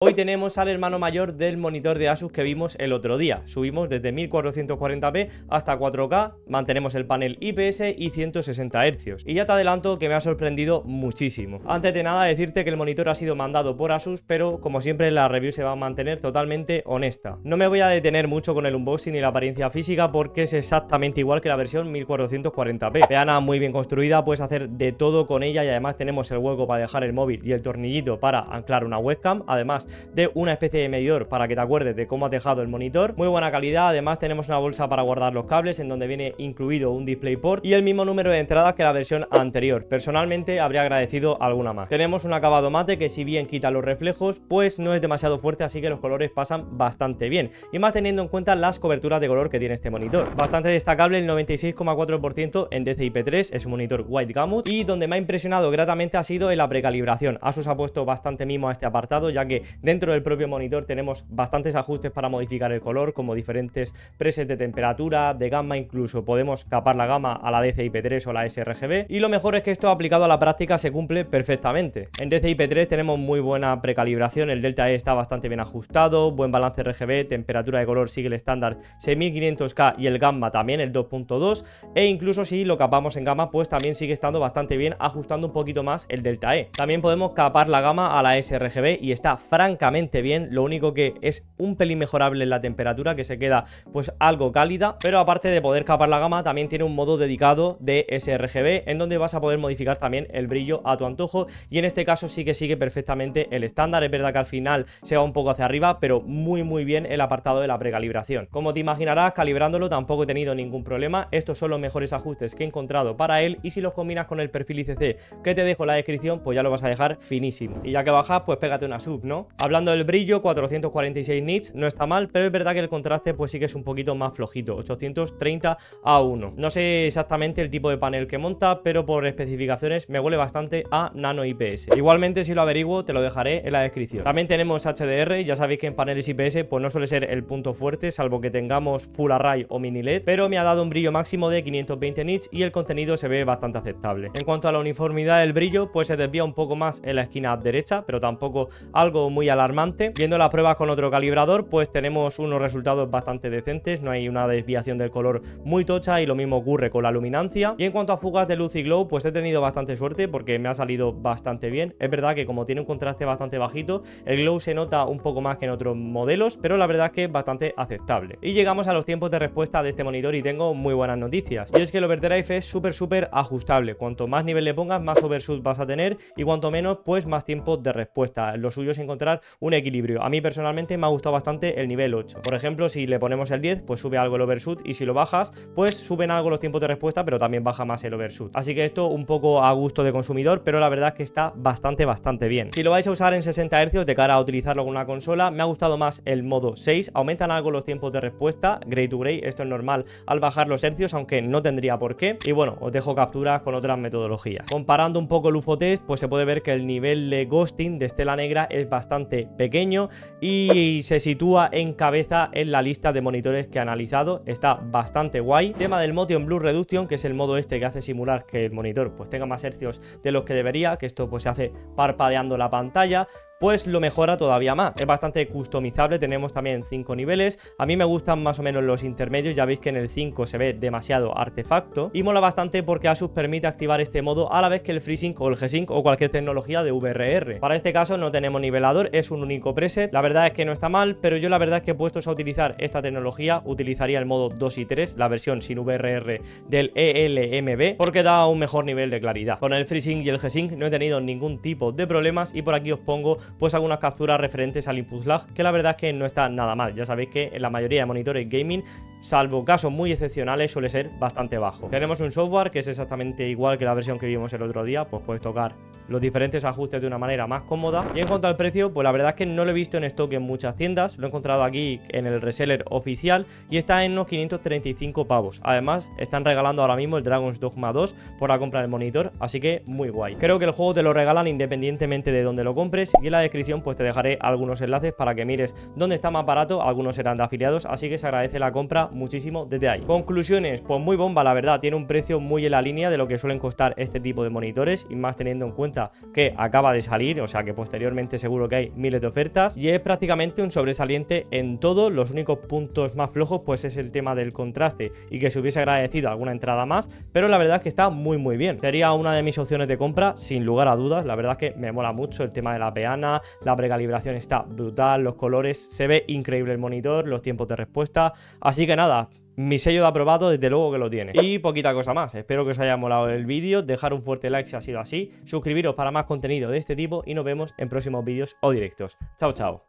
Hoy tenemos al hermano mayor del monitor de Asus que vimos el otro día. Subimos desde 1440p hasta 4K, mantenemos el panel IPS y 160 Hz. Y ya te adelanto que me ha sorprendido muchísimo. Antes de nada decirte que el monitor ha sido mandado por Asus, pero como siempre la review se va a mantener totalmente honesta. No me voy a detener mucho con el unboxing y la apariencia física porque es exactamente igual que la versión 1440p. Peana muy bien construida, puedes hacer de todo con ella y además tenemos el hueco para dejar el móvil y el tornillito para anclar una webcam. Además de una especie de medidor para que te acuerdes de cómo has dejado el monitor. Muy buena calidad, además tenemos una bolsa para guardar los cables en donde viene incluido un DisplayPort y el mismo número de entradas que la versión anterior. Personalmente habría agradecido alguna más. Tenemos un acabado mate que si bien quita los reflejos, pues no es demasiado fuerte, así que los colores pasan bastante bien. Y más teniendo en cuenta las coberturas de color que tiene este monitor. Bastante destacable el 96,4% en DCI-P3, es un monitor White Gamut y donde me ha impresionado gratamente ha sido en la precalibración. Asus ha puesto bastante mimo a este apartado ya que Dentro del propio monitor tenemos bastantes ajustes para modificar el color, como diferentes presets de temperatura, de gamma, incluso podemos capar la gamma a la DCI-P3 o la sRGB. Y lo mejor es que esto aplicado a la práctica se cumple perfectamente. En DCI-P3 tenemos muy buena precalibración, el delta E está bastante bien ajustado, buen balance RGB, temperatura de color sigue el estándar 6500K y el gamma también, el 2.2, e incluso si lo capamos en gamma, pues también sigue estando bastante bien, ajustando un poquito más el delta E. También podemos capar la gamma a la sRGB y está francamente francamente bien, lo único que es un pelín mejorable en la temperatura, que se queda pues algo cálida, pero aparte de poder capar la gama, también tiene un modo dedicado de sRGB, en donde vas a poder modificar también el brillo a tu antojo, y en este caso sí que sigue perfectamente el estándar, es verdad que al final se va un poco hacia arriba, pero muy muy bien el apartado de la precalibración. Como te imaginarás, calibrándolo tampoco he tenido ningún problema, estos son los mejores ajustes que he encontrado para él, y si los combinas con el perfil ICC que te dejo en la descripción, pues ya lo vas a dejar finísimo. Y ya que bajas, pues pégate una sub, ¿no? Hablando del brillo, 446 nits, no está mal, pero es verdad que el contraste pues sí que es un poquito más flojito, 830 a 1. No sé exactamente el tipo de panel que monta, pero por especificaciones me huele bastante a nano IPS. Igualmente si lo averiguo te lo dejaré en la descripción. También tenemos HDR, ya sabéis que en paneles IPS pues no suele ser el punto fuerte, salvo que tengamos Full Array o Mini LED, pero me ha dado un brillo máximo de 520 nits y el contenido se ve bastante aceptable. En cuanto a la uniformidad del brillo, pues se desvía un poco más en la esquina derecha, pero tampoco algo muy alarmante. Viendo las pruebas con otro calibrador, pues tenemos unos resultados bastante decentes, no hay una desviación del color muy tocha y lo mismo ocurre con la luminancia. Y en cuanto a fugas de luz y glow, pues he tenido bastante suerte porque me ha salido bastante bien. Es verdad que como tiene un contraste bastante bajito, el glow se nota un poco más que en otros modelos, pero la verdad que es bastante aceptable. Y llegamos a los tiempos de respuesta de este monitor y tengo muy buenas noticias. Y es que el overdrive es súper súper ajustable, cuanto más nivel le pongas más overshoot vas a tener y cuanto menos pues más tiempo de respuesta. Lo suyo es encontrar un equilibrio. A mí personalmente me ha gustado bastante el nivel 8. Por ejemplo, si le ponemos el 10, pues sube algo el overshoot y si lo bajas, pues suben algo los tiempos de respuesta, pero también baja más el overshoot. Así que esto un poco a gusto de consumidor, pero la verdad es que está bastante, bastante bien. Si lo vais a usar en 60 Hz de cara a utilizarlo con una consola, me ha gustado más el modo 6. Aumentan algo los tiempos de respuesta, gray to gray, esto es normal al bajar los hercios, aunque no tendría por qué. Y bueno, os dejo capturas con otras metodologías. Comparando un poco el UFO test, pues se puede ver que el nivel de ghosting de estela negra es bastante pequeño y se sitúa en cabeza en la lista de monitores que he analizado, está bastante guay. Tema del Motion Blur Reduction, que es el modo este que hace simular que el monitor pues tenga más hercios de los que debería, que esto pues se hace parpadeando la pantalla, pues lo mejora todavía más. Es bastante customizable, tenemos también 5 niveles. A mí me gustan más o menos los intermedios, ya veis que en el 5 se ve demasiado artefacto. Y mola bastante porque Asus permite activar este modo a la vez que el FreeSync o el G-Sync o cualquier tecnología de VRR. Para este caso no tenemos nivelador, es un único preset. La verdad es que no está mal, pero yo la verdad es que puestos a utilizar esta tecnología, utilizaría el modo 2 y 3, la versión sin VRR del ELMB, porque da un mejor nivel de claridad. Con el FreeSync y el G-Sync no he tenido ningún tipo de problemas y por aquí os pongo pues algunas capturas referentes al input lag, que la verdad es que no está nada mal. Ya sabéis que en la mayoría de monitores gaming salvo casos muy excepcionales, suele ser bastante bajo. Tenemos un software que es exactamente igual que la versión que vimos el otro día, pues puedes tocar los diferentes ajustes de una manera más cómoda. Y en cuanto al precio, pues la verdad es que no lo he visto en stock en muchas tiendas, lo he encontrado aquí en el reseller oficial y está en unos 535 pavos. Además, están regalando ahora mismo el Dragon's Dogma 2 por la compra del monitor, así que muy guay. Creo que el juego te lo regalan independientemente de donde lo compres y en la descripción pues te dejaré algunos enlaces para que mires dónde está más barato, algunos serán de afiliados, así que se agradece la compra muchísimo desde ahí. Conclusiones, pues muy bomba la verdad, tiene un precio muy en la línea de lo que suelen costar este tipo de monitores y más teniendo en cuenta que acaba de salir, o sea que posteriormente seguro que hay miles de ofertas y es prácticamente un sobresaliente en todo, los únicos puntos más flojos pues es el tema del contraste y que se hubiese agradecido alguna entrada más, pero la verdad que está muy muy bien. Sería una de mis opciones de compra sin lugar a dudas, la verdad es que me mola mucho el tema de la peana, la precalibración está brutal, los colores, se ve increíble el monitor, los tiempos de respuesta, así que nada, mi sello de aprobado, desde luego que lo tiene. Y poquita cosa más. Espero que os haya molado el vídeo. Dejar un fuerte like si ha sido así. Suscribiros para más contenido de este tipo. Y nos vemos en próximos vídeos o directos. Chao, chao.